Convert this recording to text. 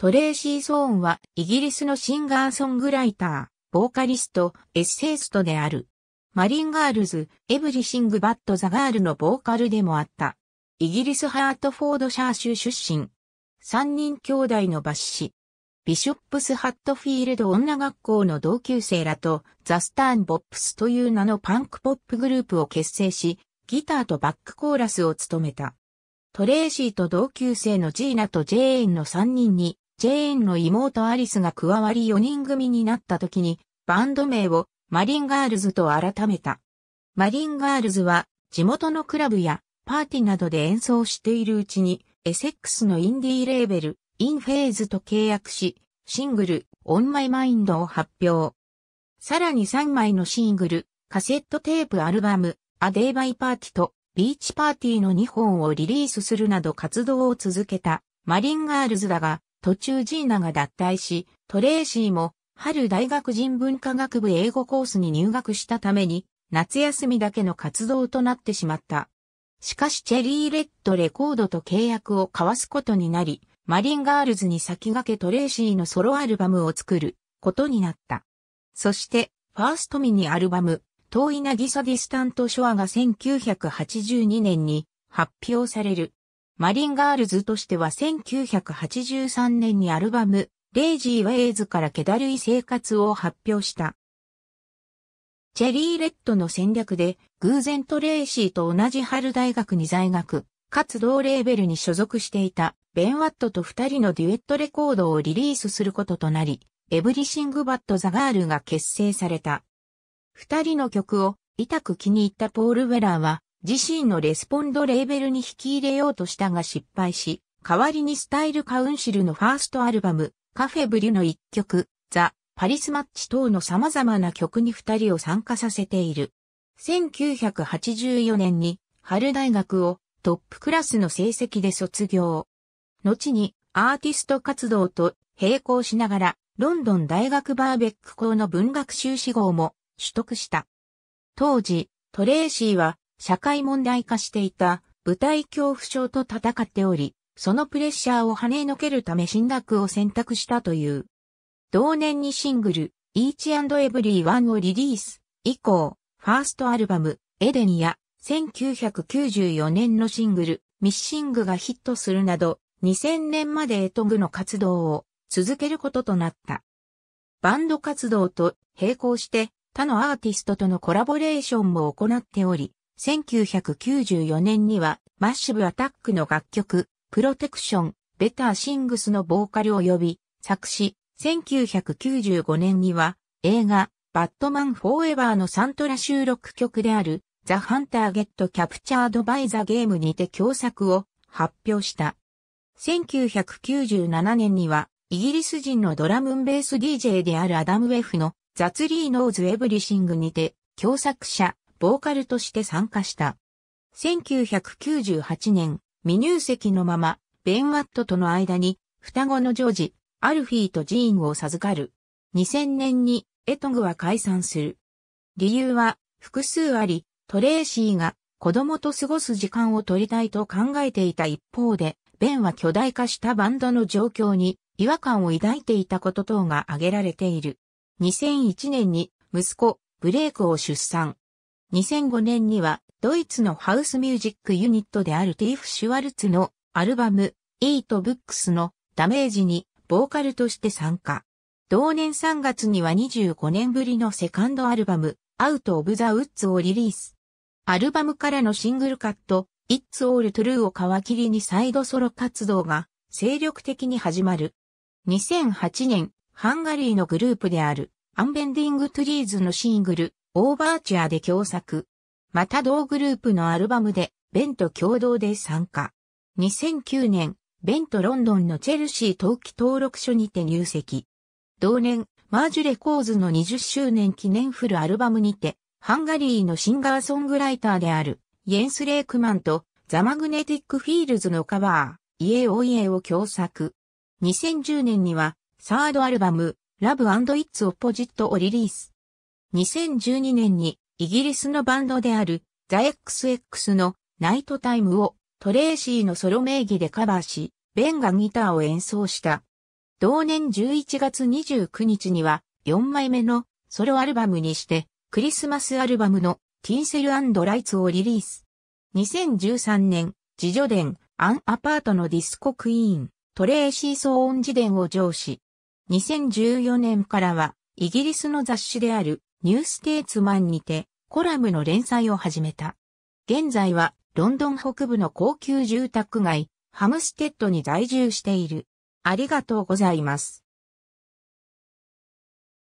トレーシー・ソーンはイギリスのシンガーソングライター、ボーカリスト、エッセイストである。マリンガールズ、エブリシング・バット・ザ・ガールのボーカルでもあった。イギリス・ハートフォード・シャー州出身。三人兄弟の抜子。ビショップス・ハットフィールド女学校の同級生らとザ・スターン・ボップスという名のパンクポップグループを結成し、ギターとバックコーラスを務めた。トレーシーと同級生のジーナとジェーンの3人にジェーンの妹アリスが加わり4人組になった時に、バンド名をマリンガールズと改めた。マリンガールズは地元のクラブやパーティーなどで演奏しているうちに、エセックスのインディーレーベル、インフェーズと契約し、シングル、オンマイマインドを発表。さらに3枚のシングル、カセットテープアルバム、アデイバイパーティとビーチパーティーの2本をリリースするなど活動を続けたマリンガールズだが、途中ジーナが脱退し、トレーシーも、春大学人文科学部英語コースに入学したために、夏休みだけの活動となってしまった。しかしチェリーレッドレコードと契約を交わすことになり、マリンガールズに先駆けトレーシーのソロアルバムを作ることになった。そして、ファーストミニアルバム、遠いなぎさディスタントショアが1982年に発表される。マリンガールズとしては1983年にアルバム、レイジー・ウェイズから気だるい生活を発表した。チェリー・レッドの戦略で、偶然トレーシーと同じ春大学に在学、活動レーベルに所属していた、ベン・ワットと二人のデュエットレコードをリリースすることとなり、エブリシング・バット・ザ・ガールが結成された。二人の曲を、痛く気に入ったポール・ウェラーは、自身のレスポンドレーベルに引き入れようとしたが失敗し、代わりにスタイルカウンシルのファーストアルバム、カフェブリュの一曲、ザ・パリスマッチ等の様々な曲に二人を参加させている。1984年に、春大学をトップクラスの成績で卒業。後に、アーティスト活動と並行しながら、ロンドン大学バーベック校の文学修士号も取得した。当時、トレーシーは社会問題化していた舞台恐怖症と戦っており、そのプレッシャーを跳ねのけるため進学を選択したという。同年にシングル、Each and Every One をリリース以降、ファーストアルバム、エデンや1994年のシングル、ミッシングがヒットするなど、2000年までエトグの活動を続けることとなった。バンド活動と並行して他のアーティストとのコラボレーションも行っており、1994年にはマッシブアタックの楽曲、プロテクション、ベターシングスのボーカルを呼び作詞、1995年には映画、バットマンフォーエバーのサントラ収録曲であるザ・ハンター・ゲット・キャプチャード・バイ・ザ・ゲームにて共作を発表した。1997年にはイギリス人のドラムンベース DJ であるアダム・ウェフのザ・ツリー・ノーズ・エブリシングにて共作者ボーカルとして参加した。1998年、未入籍のまま、ベン・ワットとの間に、双子のジョージ、アルフィーとジーンを授かる。2000年に、エトグは解散する。理由は、複数あり、トレーシーが子供と過ごす時間を取りたいと考えていた一方で、ベンは巨大化したバンドの状況に違和感を抱いていたこと等が挙げられている。2001年に息子、ブレイクを出産。2005年にはドイツのハウスミュージックユニットであるティーフ・シュワルツのアルバムイート・ブックスのダメージにボーカルとして参加。同年3月には25年ぶりのセカンドアルバムアウト・オブ・ザ・ウッズをリリース。アルバムからのシングルカット It's All True を皮切りにサイドソロ活動が精力的に始まる。2008年、ハンガリーのグループであるアンベンディング・トゥリーズのシングルオーバーチュアで共作。また同グループのアルバムで、ベンと共同で参加。2009年、ベンとロンドンのチェルシー登記登録書にて入籍。同年、マージュレコーズの20周年記念フルアルバムにて、ハンガリーのシンガーソングライターである、イェンス・レイクマンと、ザ・マグネティック・フィールズのカバー、イエオイエを共作。2010年には、サードアルバム、ラブアンド・イッツ・オポジットをリリース。2012年にイギリスのバンドであるザ XX のナイトタイムをトレーシーのソロ名義でカバーし、ベンがギターを演奏した。同年11月29日には4枚目のソロアルバムにしてクリスマスアルバムのティンセルライツをリリース。2013年、自助伝アンアパートのディスコクイーン、トレーシー騒音自伝を上司。2014年からはイギリスの雑誌であるニューステーツマンにてコラムの連載を始めた。現在はロンドン北部の高級住宅街、ハムステッドに在住している。ありがとうございます。